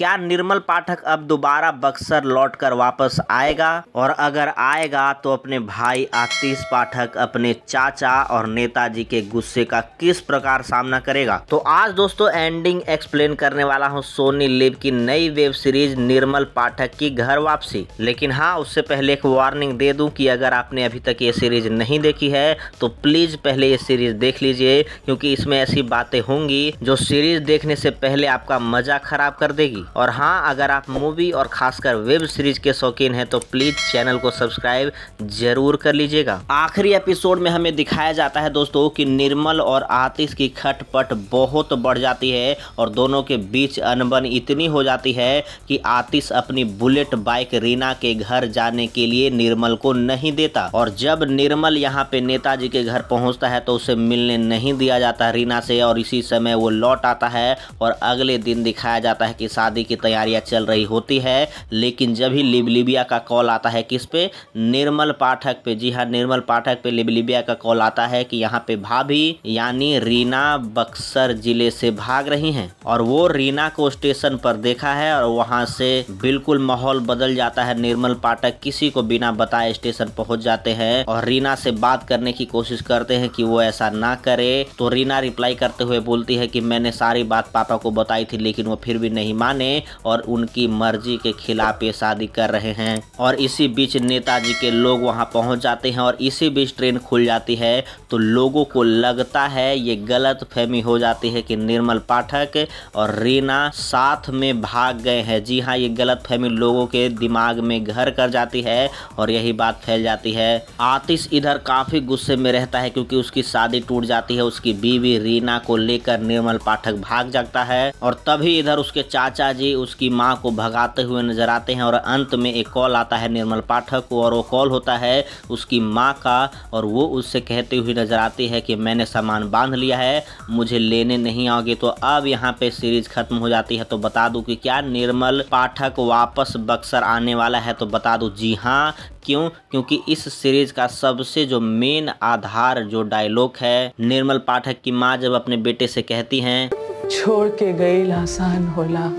क्या निर्मल पाठक अब दोबारा बक्सर लौटकर वापस आएगा और अगर आएगा तो अपने भाई आतीश पाठक अपने चाचा और नेताजी के गुस्से का किस प्रकार सामना करेगा तो आज दोस्तों एंडिंग एक्सप्लेन करने वाला हूँ सोनी लिव की नई वेब सीरीज निर्मल पाठक की घर वापसी लेकिन हाँ उससे पहले एक वार्निंग दे दू की अगर आपने अभी तक ये सीरीज नहीं देखी है तो प्लीज पहले ये सीरीज देख लीजिए क्योंकि इसमें ऐसी बातें होंगी जो सीरीज देखने से पहले आपका मजा खराब कर देगी और हाँ अगर आप मूवी और खासकर वेब सीरीज के शौकीन हैं तो प्लीज़ चैनल को सब्सक्राइब जरूर कर लीजिएगा आखिरी एपिसोड में हमें दिखाया जाता है दोस्तों कि निर्मल और आतिश की खटपट बहुत बढ़ जाती है और दोनों के बीच अनबन इतनी हो जाती है कि आतिश अपनी बुलेट बाइक रीना के घर जाने के लिए निर्मल को नहीं देता और जब निर्मल यहाँ पे नेताजी के घर पहुंचता है तो उसे मिलने नहीं दिया जाता रीना से और इसी समय वो लौट आता है और अगले दिन दिखाया जाता है कि शादी शादी की तैयारियां चल रही होती है लेकिन जब ही लिबलिबिया का कॉल आता है किस पे निर्मल पाठक पे जी हाँ निर्मल पाठक पे लिबलिबिया का कॉल आता है कि यहाँ पे भाभी यानी रीना बक्सर जिले से भाग रही हैं और वो रीना को स्टेशन पर देखा है और वहाँ से बिल्कुल माहौल बदल जाता है निर्मल पाठक किसी को बिना बताए स्टेशन पहुँच जाते हैं और रीना से बात करने की कोशिश करते हैं कि वो ऐसा ना करे तो रीना रिप्लाई करते हुए बोलती है कि मैंने सारी बात पापा को बताई थी लेकिन वो फिर भी नहीं मान अपने और उनकी मर्जी के खिलाफ ये शादी कर रहे हैं और इसी बीच नेताजी के लोग वहाँ पहुँच जाते हैं और इसी बीच ट्रेन खुल जाती है तो लोगों को लगता है ये गलत फहमी हो जाती है कि निर्मल पाठक और रीना साथ में भाग गए हैं जी हाँ ये गलत फहमी लोगों के दिमाग में घर कर जाती है और यही बात फैल जाती है आतिश इधर काफ़ी गुस्से में रहता है क्योंकि उसकी शादी टूट जाती है उसकी बीवी रीना को लेकर निर्मल पाठक भाग जाता है और तभी इधर उसके चाचा पिताजी उसकी माँ को भगाते हुए नजर आते हैं और अंत में एक कॉल आता है निर्मल पाठक को और वो कॉल होता है उसकी माँ का और वो उससे कहते हुए नजर आती है कि मैंने सामान बांध लिया है मुझे लेने नहीं आओगे तो अब यहाँ पे सीरीज खत्म हो जाती है तो बता दू कि क्या निर्मल पाठक वापस बक्सर आने वाला है तो बता दू जी हाँ क्यों क्योंकि इस सीरीज का सबसे जो मेन आधार जो डायलॉग है निर्मल पाठक की माँ जब अपने बेटे से कहती हैं छोड़ के गई लासान होला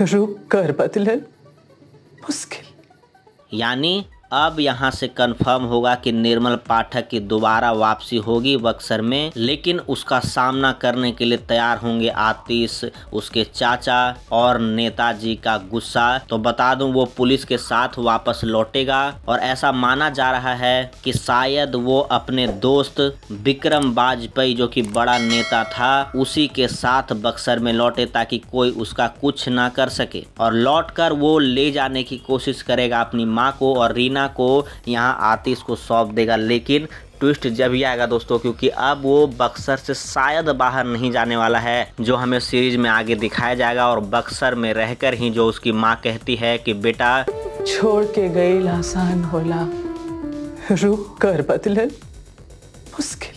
रुक कर बदलन मुश्किल यानी अब यहाँ से कंफर्म होगा कि निर्मल पाठक की दोबारा वापसी होगी बक्सर में लेकिन उसका सामना करने के लिए तैयार होंगे आतिश उसके चाचा और नेताजी का गुस्सा तो बता दूं वो पुलिस के साथ वापस लौटेगा और ऐसा माना जा रहा है कि शायद वो अपने दोस्त विक्रम वाजपेयी जो कि बड़ा नेता था उसी के साथ बक्सर में लौटे ताकि कोई उसका कुछ ना कर सके और लौट वो ले जाने की कोशिश करेगा अपनी माँ को और रीना सेना को यहाँ आतिश को सौंप देगा लेकिन ट्विस्ट जब ही आएगा दोस्तों क्योंकि अब वो बक्सर से शायद बाहर नहीं जाने वाला है जो हमें सीरीज में आगे दिखाया जाएगा और बक्सर में रहकर ही जो उसकी माँ कहती है कि बेटा छोड़ के गई लासान होला रुक कर बदलन मुश्किल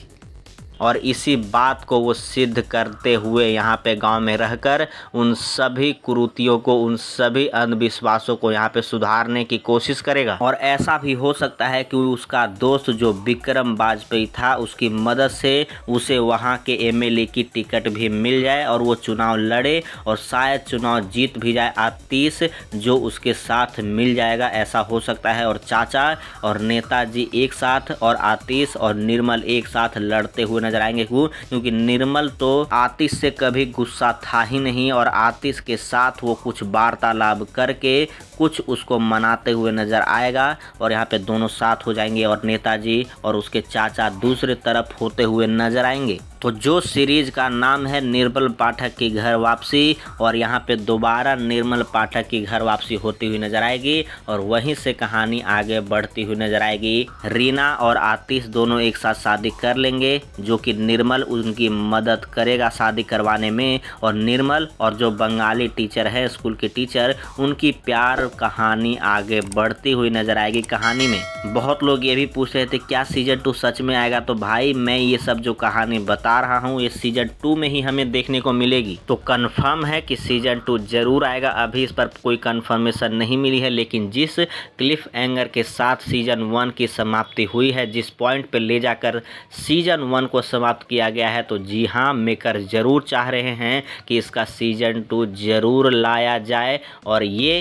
और इसी बात को वो सिद्ध करते हुए यहाँ पे गांव में रहकर उन सभी कुरूतियों को उन सभी अंधविश्वासों को यहाँ पे सुधारने की कोशिश करेगा और ऐसा भी हो सकता है कि उसका दोस्त जो विक्रम वाजपेयी था उसकी मदद से उसे वहाँ के एम की टिकट भी मिल जाए और वो चुनाव लड़े और शायद चुनाव जीत भी जाए आतीस जो उसके साथ मिल जाएगा ऐसा हो सकता है और चाचा और नेताजी एक साथ और आतीस और निर्मल एक साथ लड़ते हुए नजर आएंगे हु क्योंकि निर्मल तो आतिश से कभी गुस्सा था ही नहीं और आतिश के साथ वो कुछ वार्तालाप करके कुछ उसको मनाते हुए नजर आएगा और यहाँ पे दोनों साथ हो जाएंगे और नेताजी और उसके चाचा दूसरे तरफ होते हुए नजर आएंगे तो जो सीरीज़ का नाम है निर्मल पाठक की घर वापसी और यहाँ पे दोबारा निर्मल पाठक की घर वापसी होती हुई नज़र आएगी और वहीं से कहानी आगे बढ़ती हुई नज़र आएगी रीना और आतिश दोनों एक साथ शादी कर लेंगे जो कि निर्मल उनकी मदद करेगा शादी करवाने में और निर्मल और जो बंगाली टीचर है स्कूल के टीचर उनकी प्यार कहानी आगे बढ़ती हुई नज़र आएगी कहानी में बहुत लोग ये भी पूछ रहे थे क्या सीजन टू सच में आएगा तो भाई मैं ये सब जो कहानी बता बता रहा हूँ ये सीजन टू में ही हमें देखने को मिलेगी तो कन्फर्म है कि सीजन टू जरूर आएगा अभी इस पर कोई कन्फर्मेशन नहीं मिली है लेकिन जिस क्लिफ एंगर के साथ सीजन वन की समाप्ति हुई है जिस पॉइंट पर ले जाकर सीजन वन को समाप्त किया गया है तो जी हाँ मेकर ज़रूर चाह रहे हैं कि इसका सीजन टू ज़रूर लाया जाए और ये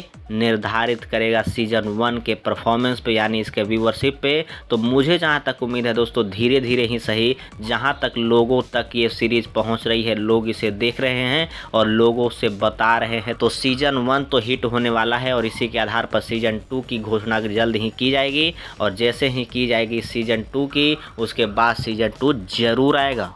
निर्धारित करेगा सीजन वन के परफॉर्मेंस पे यानी इसके व्यूवरशिप पे तो मुझे जहाँ तक उम्मीद है दोस्तों धीरे धीरे ही सही जहाँ तक लोगों तक ये सीरीज़ पहुंच रही है लोग इसे देख रहे हैं और लोगों से बता रहे हैं तो सीज़न वन तो हिट होने वाला है और इसी के आधार पर सीज़न टू की घोषणा जल्द ही की जाएगी और जैसे ही की जाएगी सीज़न टू की उसके बाद सीज़न टू ज़रूर आएगा